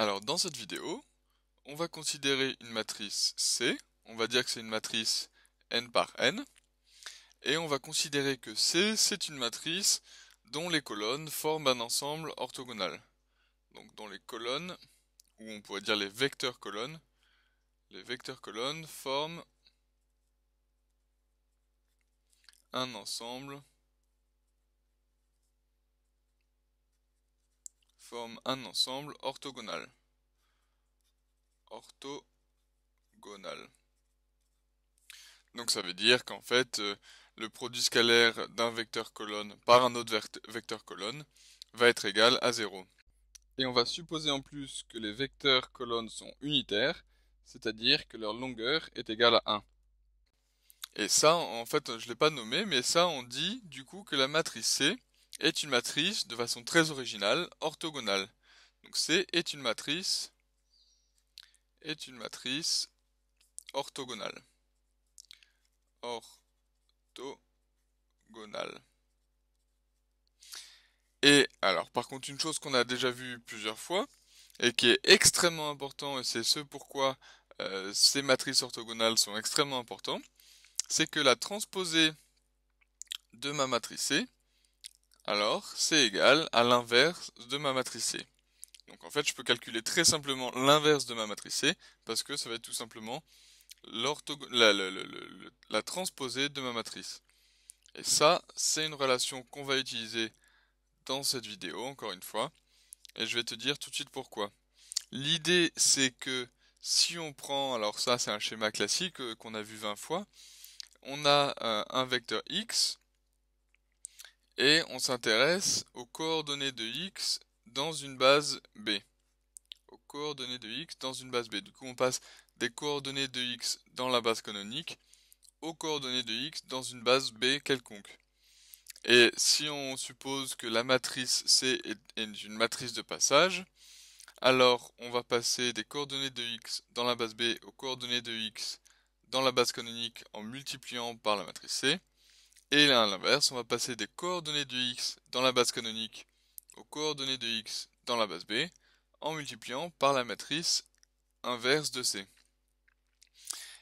Alors dans cette vidéo, on va considérer une matrice C, on va dire que c'est une matrice n par n, et on va considérer que C, c'est une matrice dont les colonnes forment un ensemble orthogonal. Donc dont les colonnes, ou on pourrait dire les vecteurs colonnes, les vecteurs colonnes forment un ensemble forme un ensemble orthogonal. Orthogonal. Donc ça veut dire qu'en fait, euh, le produit scalaire d'un vecteur colonne par un autre vecteur colonne va être égal à 0. Et on va supposer en plus que les vecteurs colonnes sont unitaires, c'est-à-dire que leur longueur est égale à 1. Et ça, en fait, je ne l'ai pas nommé, mais ça, on dit du coup que la matrice C est une matrice de façon très originale orthogonale. Donc C est une matrice est une matrice orthogonale. Orthogonale. Et alors par contre une chose qu'on a déjà vue plusieurs fois et qui est extrêmement important et c'est ce pourquoi euh, ces matrices orthogonales sont extrêmement importantes, c'est que la transposée de ma matrice C alors c'est égal à l'inverse de ma matrice C. Donc en fait, je peux calculer très simplement l'inverse de ma matrice C, parce que ça va être tout simplement la, transposée de ma matrice. Et ça, c'est une relation qu'on va utiliser dans cette vidéo, encore une fois. Et je vais te dire tout de suite pourquoi. L'idée, c'est que si on prend, alors ça c'est un schéma classique euh, qu'on a vu 20 fois, on a euh, un vecteur x, et on s'intéresse aux coordonnées de x dans une base B. Aux coordonnées de x dans une base B. Du coup, on passe des coordonnées de x dans la base canonique aux coordonnées de x dans une base B quelconque. Et si on suppose que la matrice C est une matrice de passage, alors on va passer des coordonnées de x dans la base B aux coordonnées de x dans la base canonique en multipliant par la matrice C. Et là, à l'inverse, on va passer des coordonnées de x dans la base canonique aux coordonnées de x dans la base b en multipliant par la matrice inverse de C.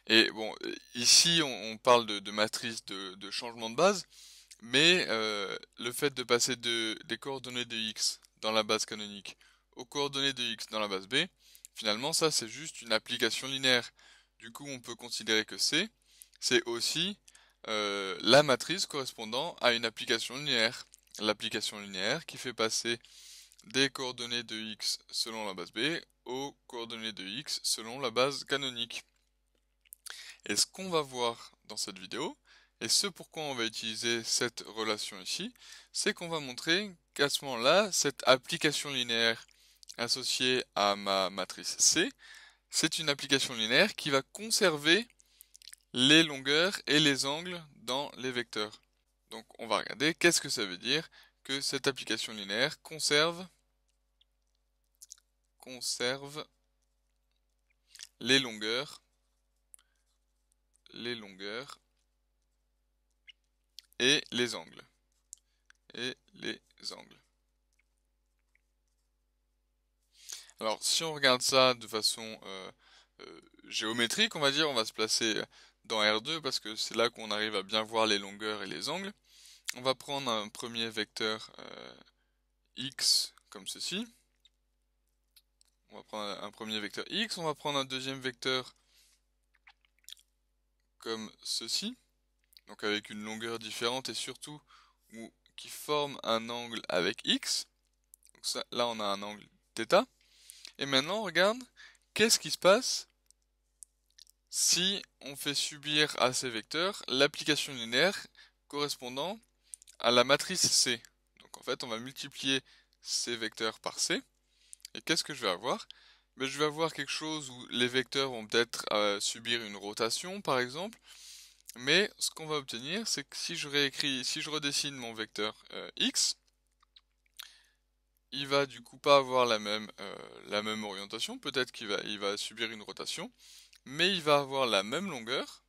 Et bon, euh, ici on, parle de, matrice de, changement de base, mais euh, le fait de passer des coordonnées de x dans la base canonique aux coordonnées de x dans la base b, finalement ça c'est juste une application linéaire. Du coup on peut considérer que C, c'est aussi euh, la matrice correspondant à une application linéaire. L'application linéaire qui fait passer des coordonnées de x selon la base B aux coordonnées de x selon la base canonique. Et ce qu'on va voir dans cette vidéo, et ce pourquoi on va utiliser cette relation ici, c'est qu'on va montrer qu'à ce moment-là, cette application linéaire associée à ma matrice C, c'est une application linéaire qui va conserver les longueurs et les angles dans les vecteurs. Donc on va regarder qu'est-ce que ça veut dire que cette application linéaire conserve, conserve les longueurs, les longueurs et les angles. Et les angles. Alors si on regarde ça de façon euh, euh, géométrique, on va dire, on va se placer euh, dans R2 parce que c'est là qu'on arrive à bien voir les longueurs et les angles. On va prendre un premier vecteur euh, x comme ceci. On va prendre un premier vecteur x, on va prendre un deuxième vecteur comme ceci, donc avec une longueur différente et surtout qui forme un angle avec x. là on a un angle θ. Et maintenant on regarde qu'est-ce qui se passe si on fait subir à ces vecteurs l'application linéaire correspondant à la matrice C. Donc en fait, on va multiplier ces vecteurs par C. Et qu'est-ce que je vais avoir Mais ben, Je vais avoir quelque chose où les vecteurs vont peut-être euh, subir une rotation, par exemple. Mais ce qu'on va obtenir, c'est que si je réécris, si je redessine mon vecteur euh, x, il va du coup pas avoir la même, euh, orientation. Peut-être qu'il va subir une rotation mais il va avoir la même longueur.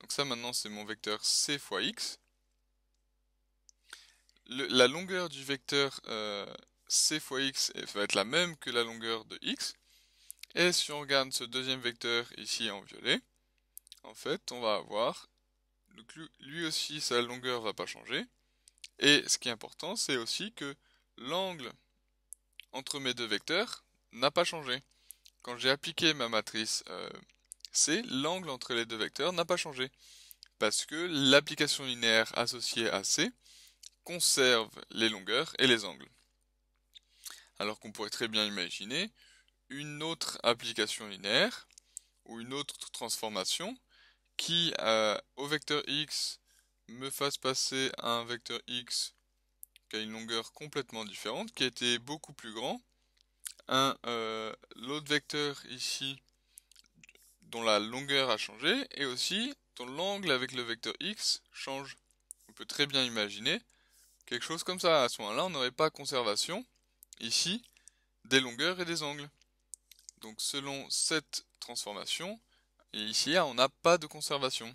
Donc ça maintenant c'est mon vecteur c fois x. la longueur du vecteur euh, c fois x va être la même que la longueur de x. Et si on regarde ce deuxième vecteur ici en violet, en fait on va avoir, lui aussi sa longueur va pas changer. Et ce qui est important c'est aussi que l'angle entre mes deux vecteurs n'a pas changé quand j'ai appliqué ma matrice euh, C, l'angle entre les deux vecteurs n'a pas changé, parce que l'application linéaire associée à C conserve les longueurs et les angles. Alors qu'on pourrait très bien imaginer une autre application linéaire, ou une autre transformation, qui euh, au vecteur x me fasse passer un vecteur x qui a une longueur complètement différente, qui était beaucoup plus grand, un euh, l'autre vecteur ici dont la longueur a changé et aussi dont l'angle avec le vecteur x change. On peut très bien imaginer quelque chose comme ça. À ce moment-là, on n'aurait pas conservation ici des longueurs et des angles. Donc selon cette transformation, ici ah, on n'a pas de conservation.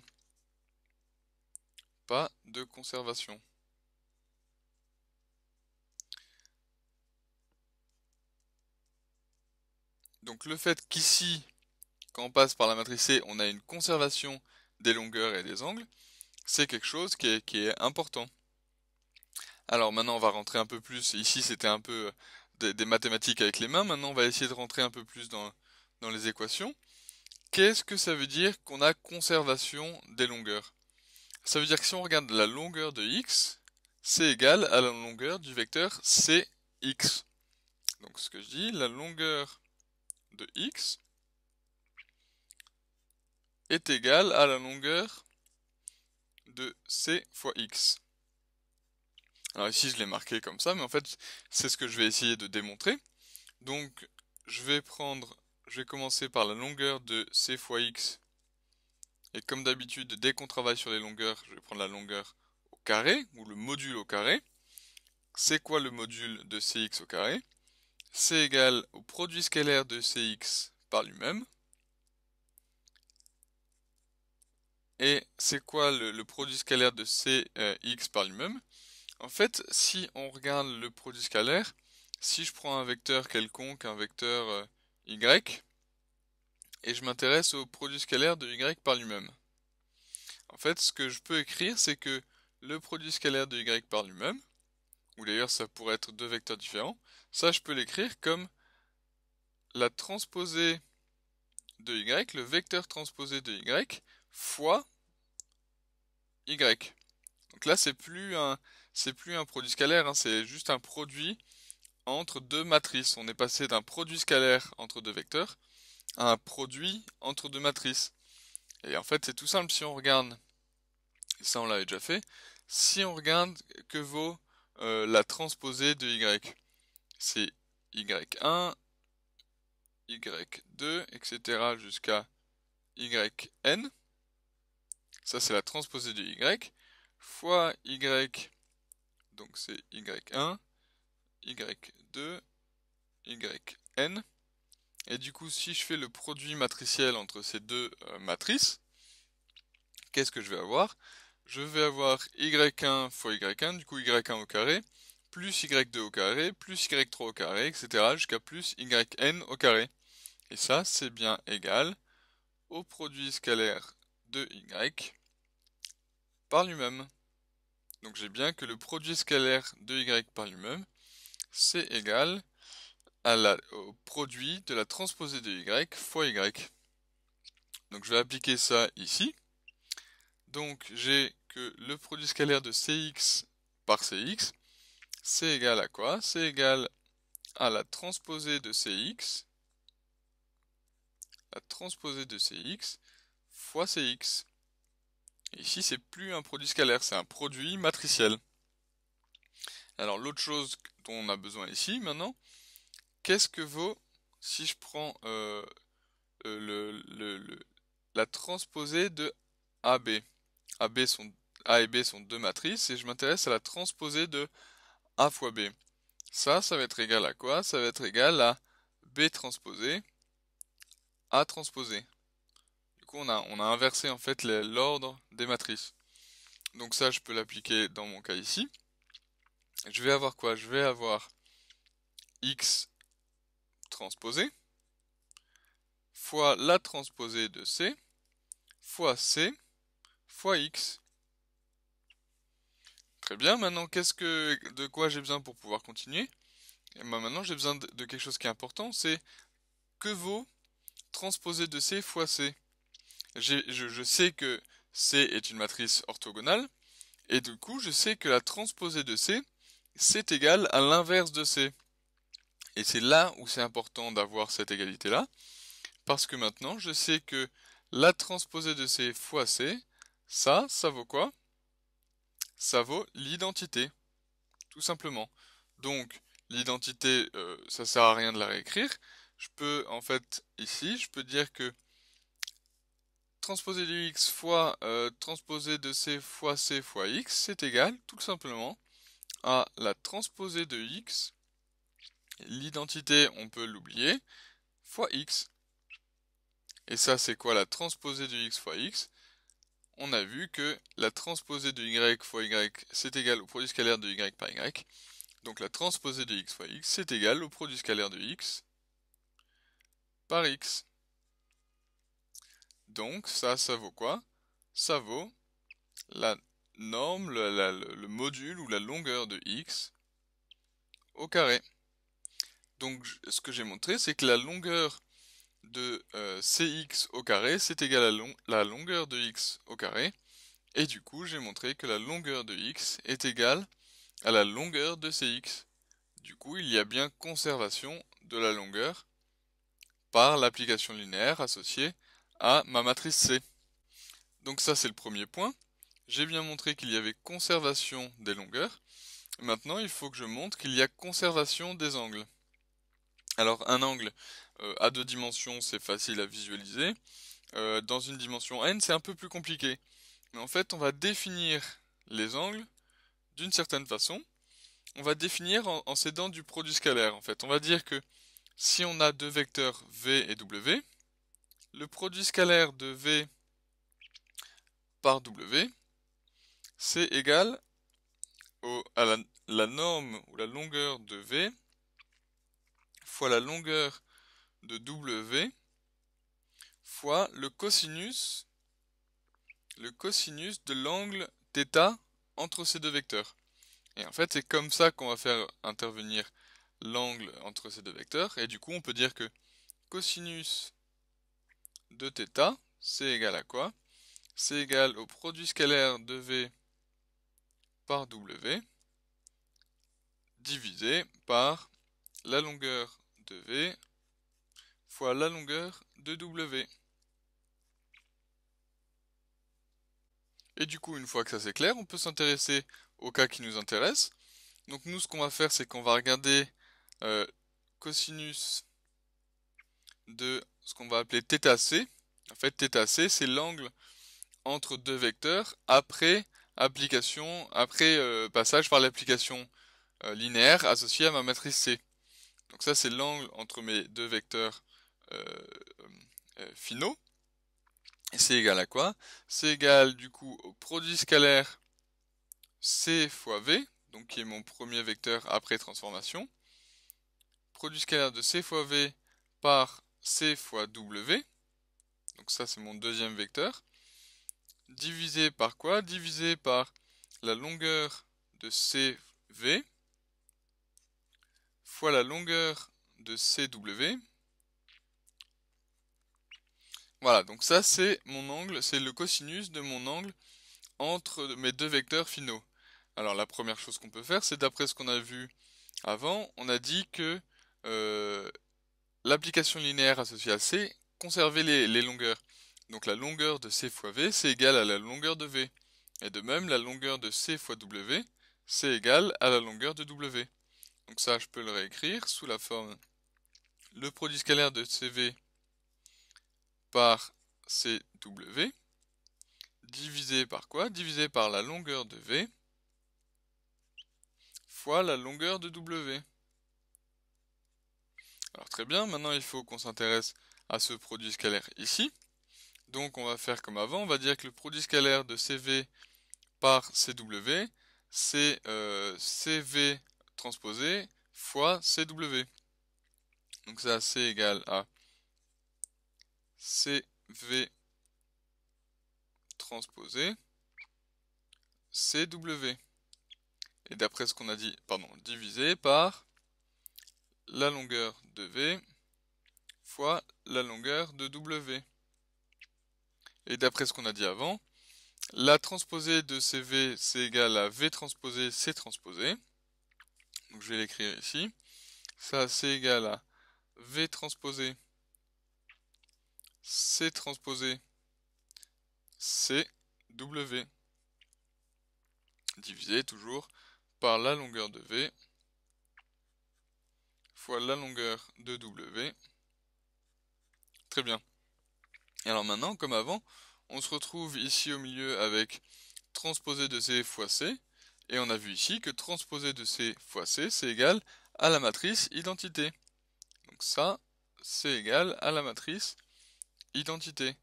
Pas de conservation. Donc le fait qu'ici, quand on passe par la matrice C, on a une conservation des longueurs et des angles, c'est quelque chose qui est, important. Alors maintenant on va rentrer un peu plus, ici c'était un peu euh, des, mathématiques avec les mains, maintenant on va essayer de rentrer un peu plus dans, dans les équations. Qu'est-ce que ça veut dire qu'on a conservation des longueurs Ça veut dire que si on regarde la longueur de x, c'est égal à la longueur du vecteur cx. Donc ce que je dis, la longueur de x est égal à la longueur de c fois x. Alors ici je l'ai marqué comme ça, mais en fait c'est ce que je vais essayer de démontrer. Donc je vais prendre, je vais commencer par la longueur de c fois x. Et comme d'habitude, dès qu'on travaille sur les longueurs, je vais prendre la longueur au carré, ou le module au carré. C'est quoi le module de cx au carré C égal au produit scalaire de Cx par lui-même. Et c'est quoi le, produit scalaire de Cx par lui-même En fait, si on regarde le produit scalaire, si je prends un vecteur quelconque, un vecteur euh, Y, et je m'intéresse au produit scalaire de Y par lui-même. En fait, ce que je peux écrire, c'est que le produit scalaire de Y par lui-même, ou d'ailleurs ça pourrait être deux vecteurs différents, ça je peux l'écrire comme la transposée de y, le vecteur transposé de y, fois y. Donc là, c'est plus un, c'est plus un produit scalaire, hein, c'est juste un produit entre deux matrices. On est passé d'un produit scalaire entre deux vecteurs à un produit entre deux matrices. Et en fait, c'est tout simple si on regarde, ça on l'avait déjà fait, si on regarde que vaut euh, la transposée de y. C'est y1, y2, etc. jusqu'à yn. Ça, c'est la transposée de y. Fois y, donc c'est y1, y2, yn. Et du coup, si je fais le produit matriciel entre ces deux euh, matrices, qu'est-ce que je vais avoir je vais avoir y1 fois y1, du coup y1 au carré, plus y2 au carré, plus y3 au carré, etc. jusqu'à plus yn au carré. Et ça, c'est bien égal au produit scalaire de y par lui-même. Donc j'ai bien que le produit scalaire de y par lui-même, c'est égal au produit de la transposée de y fois y. Donc je vais appliquer ça ici. Donc j'ai que le produit scalaire de Cx par Cx, c'est égal à quoi C'est égal à la transposée de Cx, la transposée de Cx fois Cx. Et ici, c'est plus un produit scalaire, c'est un produit matriciel. Alors l'autre chose dont on a besoin ici maintenant, qu'est-ce que vaut si je prends euh, euh, le, la transposée de AB a, et B sont deux matrices, et je m'intéresse à la transposée de A fois B. Ça, ça va être égal à quoi Ça va être égal à B transposé, A transposé. Du coup, on a, on a inversé en fait l'ordre des matrices. Donc ça, je peux l'appliquer dans mon cas ici. Je vais avoir quoi Je vais avoir X transposé fois la transposée de C fois C x. Très bien, maintenant qu'est-ce que de quoi j'ai besoin pour pouvoir continuer eh ben, maintenant j'ai besoin de, quelque chose qui est important, c'est que vaut transposer de C fois C je, je, sais que C est une matrice orthogonale, et du coup je sais que la transposée de C, c'est égal à l'inverse de C. Et c'est là où c'est important d'avoir cette égalité-là, parce que maintenant je sais que la transposée de C fois C, ça, ça vaut quoi Ça vaut l'identité, tout simplement. Donc, l'identité, ça euh, ça sert à rien de la réécrire. Je peux, en fait, ici, je peux dire que transposer de x fois transposé euh, transposer de c fois c fois x, c'est égal, tout simplement, à la transposée de x, l'identité, on peut l'oublier, fois x. Et ça, c'est quoi la transposée de x fois x on a vu que la transposée de y fois y, c'est égal au produit scalaire de y par y. Donc la transposée de x fois x, c'est égal au produit scalaire de x par x. Donc ça, ça vaut quoi Ça vaut la norme, le, le module ou la longueur de x au carré. Donc ce que j'ai montré, c'est que la longueur de euh, cx au carré, c'est égal à la longueur de x au carré. Et du coup, j'ai montré que la longueur de x est égale à la longueur de cx. Du coup, il y a bien conservation de la longueur par l'application linéaire associée à ma matrice C. Donc ça, c'est le premier point. J'ai bien montré qu'il y avait conservation des longueurs. Maintenant, il faut que je montre qu'il y a conservation des angles. Alors un angle, euh, à deux dimensions, c'est facile à visualiser. Euh, dans une dimension n, c'est un peu plus compliqué. Mais en fait, on va définir les angles d'une certaine façon. On va définir en, s'aidant du produit scalaire. En fait, on va dire que si on a deux vecteurs v et w, le produit scalaire de v par w, c'est égal à la norme ou la longueur de v fois la longueur de W fois le cosinus, le cosinus de l'angle θ entre ces deux vecteurs. Et en fait, c'est comme ça qu'on va faire intervenir l'angle entre ces deux vecteurs. Et du coup, on peut dire que cosinus de θ, c'est égal à quoi C'est égal au produit scalaire de V par W divisé par la longueur de V fois la longueur de W. Et du coup, une fois que ça c'est clair, on peut s'intéresser au cas qui nous intéresse. Donc nous, ce qu'on va faire, c'est qu'on va regarder euh, cosinus de ce qu'on va appeler θc. En fait, θc, c'est l'angle entre deux vecteurs après application, après euh, passage par l'application euh, linéaire associée à ma matrice C. Donc ça, c'est l'angle entre mes deux vecteurs euh, euh, finaux. C'est égal à quoi C'est égal du coup au produit scalaire C fois V, donc qui est mon premier vecteur après transformation. Produit scalaire de C fois V par C fois W, donc ça c'est mon deuxième vecteur, divisé par quoi Divisé par la longueur de c v fois la longueur de CW, voilà, donc ça c'est mon angle, c'est le cosinus de mon angle entre mes deux vecteurs finaux. Alors la première chose qu'on peut faire, c'est d'après ce qu'on a vu avant, on a dit que euh, l'application linéaire associée à C conservait les, les, longueurs. Donc la longueur de C fois V, c'est égal à la longueur de V. Et de même, la longueur de C fois W, c'est égal à la longueur de W. Donc ça, je peux le réécrire sous la forme le produit scalaire de CV par CW, divisé par quoi Divisé par la longueur de V fois la longueur de W. Alors très bien, maintenant il faut qu'on s'intéresse à ce produit scalaire ici. Donc on va faire comme avant, on va dire que le produit scalaire de CV par CW, c'est euh, CV transposé fois CW. Donc ça, c'est égal à CV transposé CW. Et d'après ce qu'on a dit, pardon, divisé par la longueur de V fois la longueur de W. Et d'après ce qu'on a dit avant, la transposée de CV, c'est égal à V transposé C transposé. Donc je vais l'écrire ici. Ça, c'est égal à V transposé C transposé CW. W divisé toujours par la longueur de V fois la longueur de W. Très bien. Et alors maintenant, comme avant, on se retrouve ici au milieu avec transposé de C fois C, et on a vu ici que transposé de C fois C, c'est égal à la matrice identité. Donc ça, c'est égal à la matrice identité.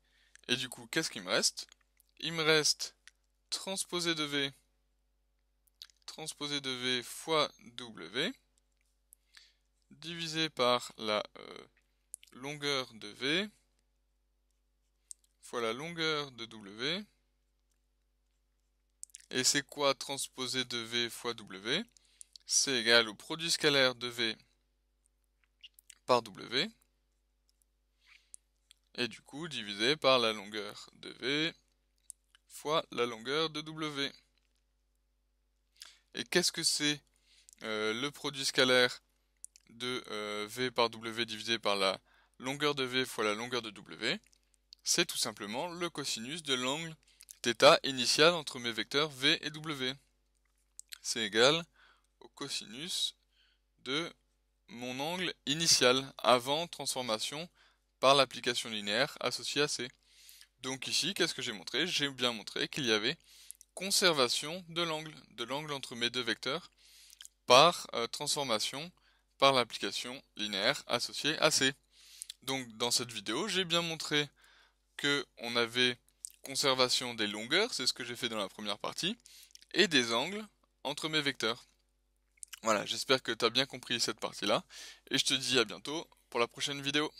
Et du coup, qu'est-ce qu'il me reste Il me reste transposé de V, transposé de V fois W, divisé par la euh, longueur de V, fois la longueur de W. Et c'est quoi transposé de V fois W C'est égal au produit scalaire de V par W et du coup divisé par la longueur de V fois la longueur de W. Et qu'est-ce que c'est euh, le produit scalaire de euh, V par W divisé par la longueur de V fois la longueur de W C'est tout simplement le cosinus de l'angle θ initial entre mes vecteurs V et W. C'est égal au cosinus de mon angle initial avant transformation par l'application linéaire associée à C. Donc ici, qu'est-ce que j'ai montré J'ai bien montré qu'il y avait conservation de l'angle, de l'angle entre mes deux vecteurs, par euh, transformation par l'application linéaire associée à C. Donc dans cette vidéo, j'ai bien montré qu'on avait conservation des longueurs, c'est ce que j'ai fait dans la première partie, et des angles entre mes vecteurs. Voilà, j'espère que tu as bien compris cette partie-là, et je te dis à bientôt pour la prochaine vidéo.